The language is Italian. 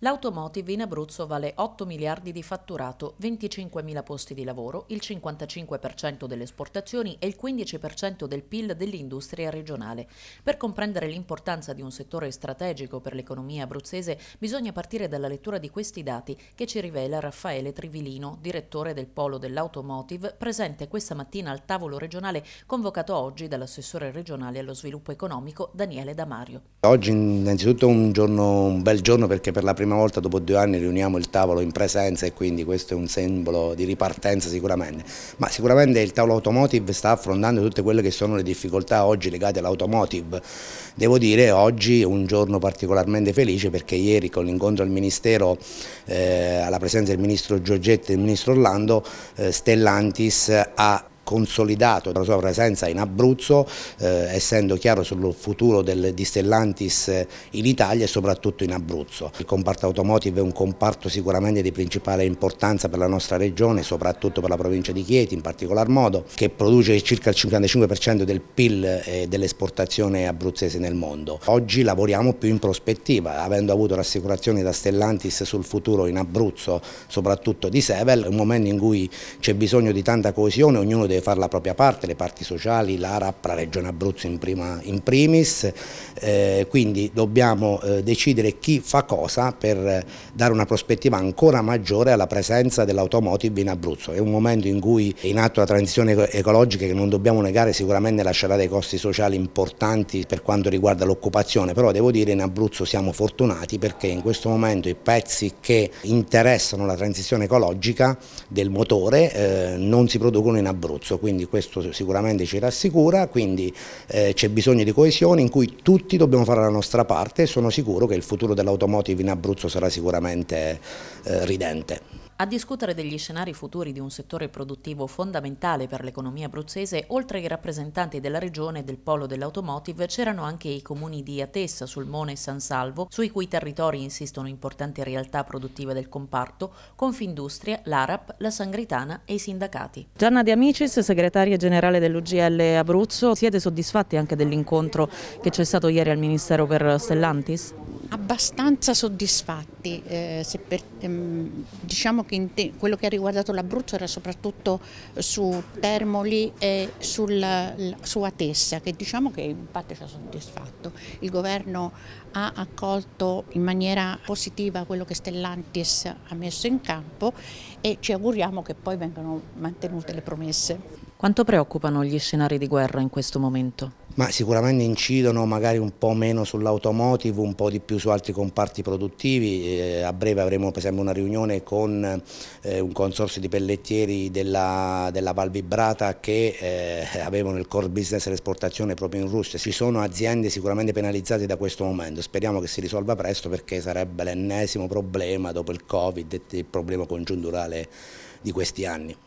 L'automotive in Abruzzo vale 8 miliardi di fatturato, 25 mila posti di lavoro, il 55% delle esportazioni e il 15% del PIL dell'industria regionale. Per comprendere l'importanza di un settore strategico per l'economia abruzzese bisogna partire dalla lettura di questi dati che ci rivela Raffaele Trivilino, direttore del polo dell'automotive, presente questa mattina al tavolo regionale convocato oggi dall'assessore regionale allo sviluppo economico Daniele Damario. Oggi innanzitutto un, giorno, un bel giorno perché per la prima volta dopo due anni riuniamo il tavolo in presenza e quindi questo è un simbolo di ripartenza sicuramente, ma sicuramente il tavolo automotive sta affrontando tutte quelle che sono le difficoltà oggi legate all'automotive. Devo dire oggi è un giorno particolarmente felice perché ieri con l'incontro al Ministero, eh, alla presenza del Ministro Giorgetti e del Ministro Orlando, eh, Stellantis ha consolidato la sua presenza in Abruzzo, eh, essendo chiaro sul futuro del, di Stellantis eh, in Italia e soprattutto in Abruzzo. Il comparto automotive è un comparto sicuramente di principale importanza per la nostra regione, soprattutto per la provincia di Chieti in particolar modo, che produce circa il 55% del PIL e eh, dell'esportazione abruzzese nel mondo. Oggi lavoriamo più in prospettiva, avendo avuto rassicurazioni da Stellantis sul futuro in Abruzzo, soprattutto di Sevel, un momento in cui c'è bisogno di tanta coesione, ognuno deve deve fare la propria parte, le parti sociali, l'ARAP, la Regione Abruzzo in, prima, in primis, eh, quindi dobbiamo eh, decidere chi fa cosa per dare una prospettiva ancora maggiore alla presenza dell'automotive in Abruzzo. È un momento in cui è in atto la transizione ecologica che non dobbiamo negare sicuramente lascerà dei costi sociali importanti per quanto riguarda l'occupazione, però devo dire in Abruzzo siamo fortunati perché in questo momento i pezzi che interessano la transizione ecologica del motore eh, non si producono in Abruzzo. Abruzzo, quindi questo sicuramente ci rassicura, quindi eh, c'è bisogno di coesione in cui tutti dobbiamo fare la nostra parte e sono sicuro che il futuro dell'automotive in Abruzzo sarà sicuramente eh, ridente. A discutere degli scenari futuri di un settore produttivo fondamentale per l'economia abruzzese, oltre ai rappresentanti della regione e del polo dell'automotive, c'erano anche i comuni di Atessa, Sulmone e San Salvo, sui cui territori insistono importanti realtà produttive del comparto, Confindustria, l'Arap, la Sangritana e i sindacati. Gianna De Amicis, segretaria generale dell'UGL Abruzzo, siete soddisfatti anche dell'incontro che c'è stato ieri al Ministero per Stellantis? abbastanza soddisfatti, eh, per, ehm, diciamo che te, quello che ha riguardato l'Abruzzo era soprattutto su Termoli e sulla, su Atessa che diciamo che in parte ci ha soddisfatto. Il governo ha accolto in maniera positiva quello che Stellantis ha messo in campo e ci auguriamo che poi vengano mantenute le promesse. Quanto preoccupano gli scenari di guerra in questo momento? ma sicuramente incidono magari un po' meno sull'automotive, un po' di più su altri comparti produttivi. Eh, a breve avremo per esempio una riunione con eh, un consorzio di pellettieri della, della Val Vibrata che eh, avevano il core business l'esportazione proprio in Russia. Ci sono aziende sicuramente penalizzate da questo momento, speriamo che si risolva presto perché sarebbe l'ennesimo problema dopo il Covid, e il problema congiunturale di questi anni.